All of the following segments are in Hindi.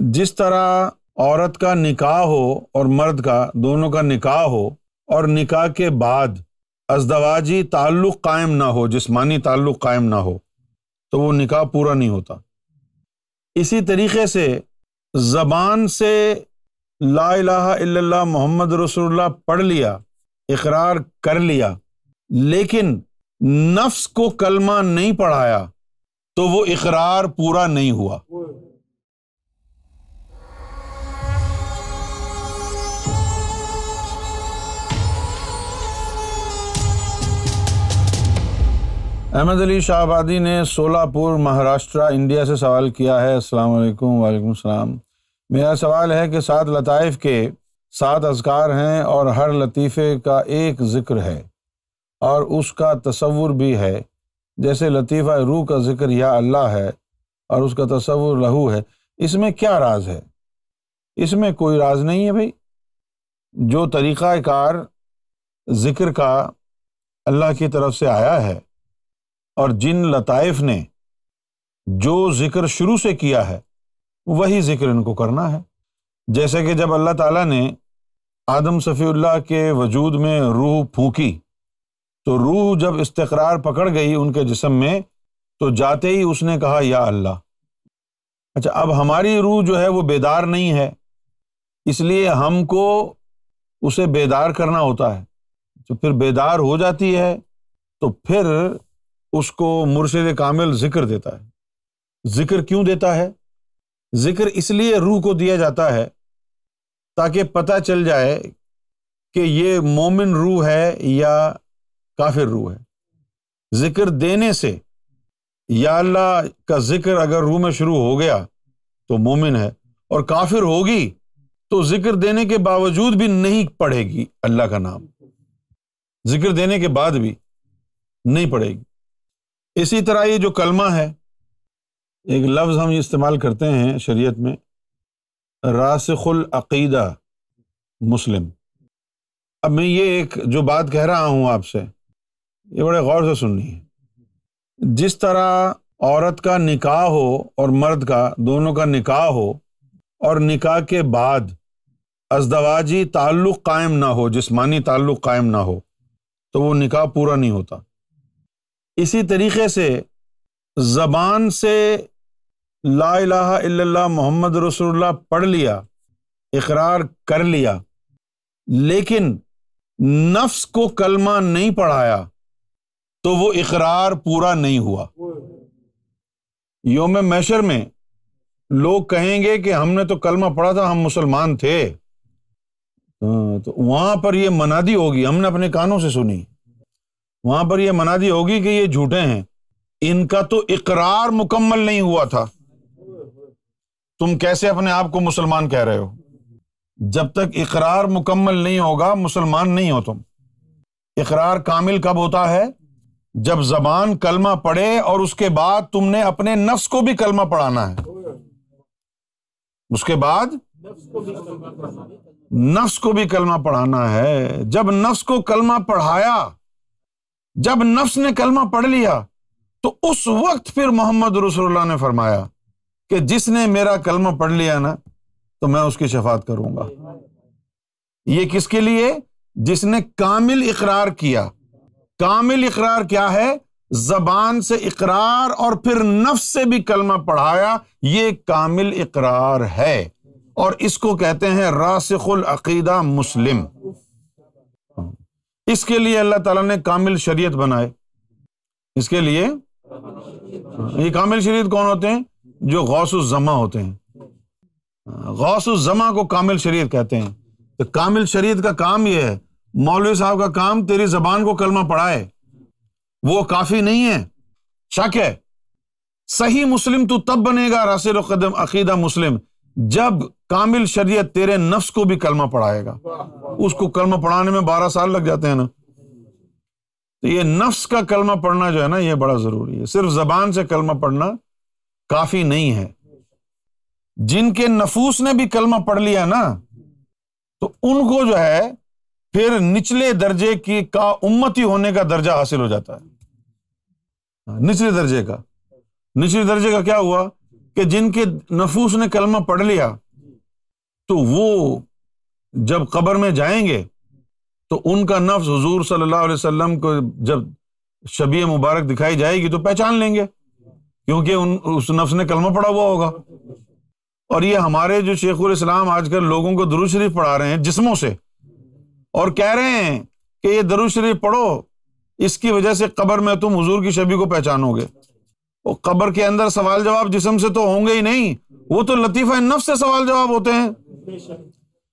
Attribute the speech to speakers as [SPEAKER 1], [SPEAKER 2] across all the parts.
[SPEAKER 1] जिस तरह औरत का निकाह हो और मर्द का दोनों का निकाह हो और निकाह के बाद अजदवाजी ताल्लुक़ कायम ना हो जिस्मानी ताल्लुक़ कायम ना हो तो वो निकाह पूरा नहीं होता इसी तरीके से ज़बान से ला इल्लल्लाह मोहम्मद रसूलुल्लाह पढ़ लिया इकरार कर लिया लेकिन नफ्स को कलमा नहीं पढ़ाया तो वो इकरार पूरा नहीं हुआ अहमद अली शाहबादी ने सोलापुर महाराष्ट्र इंडिया से सवाल किया है अस्सलाम वालेकुम वालेकुम सलाम मेरा सवाल है कि सात लताइफ के सात अजकार हैं और हर लतीफ़े का एक ज़िक्र है और उसका तस्वुर भी है जैसे लतीफ़ा रूह का ज़िक्र या अल्लाह है और उसका तस्वुर लहू है इसमें क्या राज है इसमें कोई राज नहीं है भाई जो तरीक़ाकार ज़िक्र का अल्लाह की तरफ से आया है और जिन लताइफ ने जो जिक्र शुरू से किया है वही जिक्र इनको करना है जैसे कि जब अल्लाह ताला ने आदम सफ़ील्ला के वजूद में रूह फूकी तो रूह जब इस्तकरार पकड़ गई उनके जिसम में तो जाते ही उसने कहा या अल्लाह अच्छा अब हमारी रूह जो है वो बेदार नहीं है इसलिए हमको उसे बेदार करना होता है तो फिर बेदार हो जाती है तो फिर उसको मुर्शद कामिल जिक्र देता है जिक्र क्यों देता है जिक्र इसलिए रूह को दिया जाता है ताकि पता चल जाए कि ये मोमिन रूह है या काफिर रूह है जिक्र देने से या अल्लाह का जिक्र अगर रूह में शुरू हो गया तो मोमिन है और काफिर होगी तो जिक्र देने के बावजूद भी नहीं पढ़ेगी अल्लाह का नाम जिक्र देने के बाद भी नहीं पढ़ेगी इसी तरह ये जो कलमा है एक लफ्ज़ हम इस्तेमाल करते हैं शरीयत में रासखुल अकीदा मुस्लिम अब मैं ये एक जो बात कह रहा हूँ आपसे ये बड़े गौर से सुननी है जिस तरह औरत का निकाह हो और मर्द का दोनों का निकाह हो और निकाह के बाद अजदवाजी ताल्लुक़ कायम ना हो जिस्मानी ताल्लुक़ कायम ना हो तो वो निकाह पूरा नहीं होता इसी तरीके से ज़बान से ला इला मोहम्मद रसोल्ला पढ़ लिया इकरार कर लिया लेकिन नफ्स को कलमा नहीं पढ़ाया तो वो इकरार पूरा नहीं हुआ योम मैशर में लोग कहेंगे कि हमने तो कलमा पढ़ा था हम मुसलमान थे हाँ, तो वहां पर यह मनादी होगी हमने अपने कानों से सुनी वहां पर यह मनादी होगी कि ये झूठे हैं इनका तो इकरार मुकम्मल नहीं हुआ था तुम कैसे अपने आप को मुसलमान कह रहे हो जब तक इकरार मुकम्मल नहीं होगा मुसलमान नहीं हो तुम इकरार कामिल कब होता है जब जबान कलमा पढ़े और उसके बाद तुमने अपने नफ्स को भी कलमा पढ़ाना है उसके बाद नफ्स को भी कलमा पढ़ाना है जब नफ्स को कलमा पढ़ाया जब नफ्स ने कलमा पढ़ लिया तो उस वक्त फिर मोहम्मद रसोल्ला ने फरमाया कि जिसने मेरा कलमा पढ़ लिया ना तो मैं उसकी शफात करूंगा ये किसके लिए जिसने कामिल इकरार किया कामिल इकरार क्या है जबान से इकरार और फिर नफ्स से भी कलमा पढ़ाया ये कामिल इकरार है और इसको कहते हैं रासिकुल अकीदा मुस्लिम इसके लिए अल्लाह ताला ने कामिल शरीयत बनाए इसके लिए ये कामिल शरीयत कौन होते हैं जो गौसुजमा होते हैं गौसुजमा को कामिल शरीयत कहते हैं तो कामिल शरीयत का काम यह है मौलवी साहब का काम तेरी जबान को कलमा पढ़ाए वो काफी नहीं है शक है सही मुस्लिम तू तो तब बनेगा रासिर कदम अकीदा मुस्लिम जब कामिल शरीयत तेरे नफ्स को भी कलमा पढ़ाएगा उसको कलमा पढ़ाने में बारह साल लग जाते हैं ना तो ये नफ्स का कलमा पढ़ना जो है ना ये बड़ा जरूरी है सिर्फ जबान से कलमा पढ़ना काफी नहीं है जिनके नफूस ने भी कलमा पढ़ लिया ना तो उनको जो है फिर निचले दर्जे की का उम्मती होने का दर्जा हासिल हो जाता है हाँ, निचले दर्जे का निचले दर्जे का क्या हुआ कि जिनके नफूस ने कलमा पढ़ लिया तो वो जब कबर में जाएंगे तो उनका नफ्स हजूर सल्लल्लाहु अलैहि को जब शबी मुबारक दिखाई जाएगी तो पहचान लेंगे क्योंकि उन उस नफ्स ने कलमा पड़ा हुआ होगा और ये हमारे जो शेखुल इस्लाम आजकल लोगों को दरुज शरीफ पढ़ा रहे हैं जिसमों से और कह रहे हैं कि ये दरुज शरीफ पढ़ो इसकी वजह से कबर में तुम हजूर की शबी को पहचानोगे और कबर के अंदर सवाल जवाब जिसम से तो होंगे ही नहीं वो तो लतीफ़ा नफ़ से सवाल जवाब होते हैं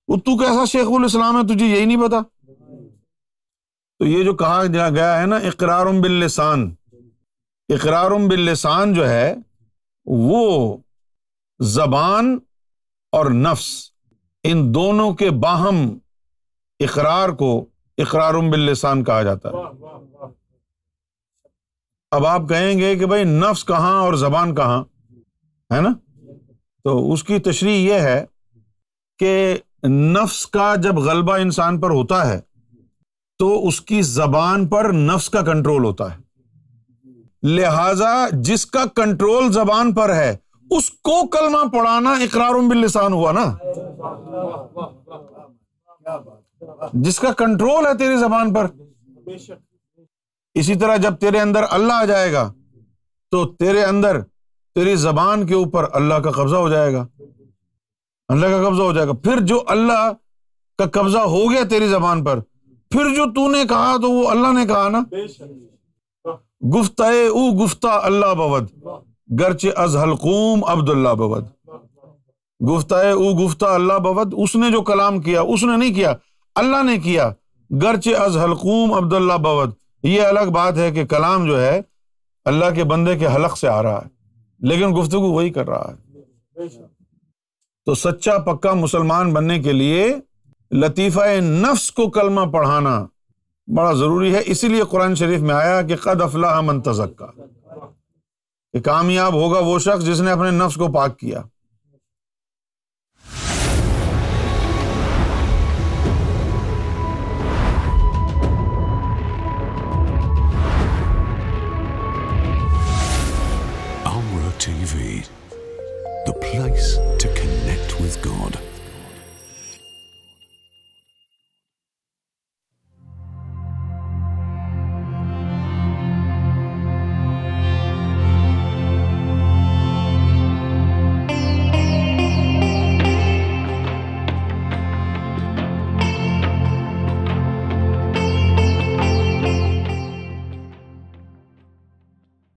[SPEAKER 1] वो तू कैसा शेखुल इस्लाम है तुझे यही नहीं पता तो ये जो कहा गया है ना इकरार बिल्लिसान इकरार बिल्लिसान जो है वो जबान और नफ्स इन दोनों के बाहम इकरार को इकरार बिल बिल्लिसान कहा जाता है अब आप कहेंगे कि भाई नफ्स कहां और जबान कहाँ है ना तो उसकी तशरी यह है कि नफ्स का जब गलबा इंसान पर होता है तो उसकी जबान पर नफ्स का कंट्रोल होता है लिहाजा जिसका कंट्रोल जबान पर है उसको कलमा पढ़ाना इकरार बिल्लिसान हुआ ना जिसका कंट्रोल है तेरी जबान पर इसी तरह जब तेरे अंदर अल्लाह आ जाएगा तो तेरे अंदर तेरी जबान के ऊपर अल्लाह का कब्जा हो जाएगा अल्लाह का कब्जा हो जाएगा फिर जो अल्लाह का कब्जा हो गया तेरी जबान पर फिर जो तूने कहा तो वो अल्लाह ने कहा ना गुफ्ता ऊ गुफ्ता अल्लाह बवद गर्च अज हलकूम अब्दुल्ला बवद गुफ्ता ऊ गुफ्ता अल्लाह बवद उसने जो कलाम किया उसने नहीं किया अल्लाह ने किया गर्च अज हलकूम अब्दुल्ला बवद ये अलग बात है कि कलाम जो है अल्लाह के बंदे के हलक से आ रहा है लेकिन गुफ्तगु वही कर रहा है तो सच्चा पक्का मुसलमान बनने के लिए लतीफ़ा नफ्स को कलमा पढ़ाना बड़ा ज़रूरी है इसीलिए कुरान शरीफ में आया कि कद अफलाह मन तजक्का कि कामयाब होगा वो शख्स जिसने अपने नफ्स को पाक किया place to God.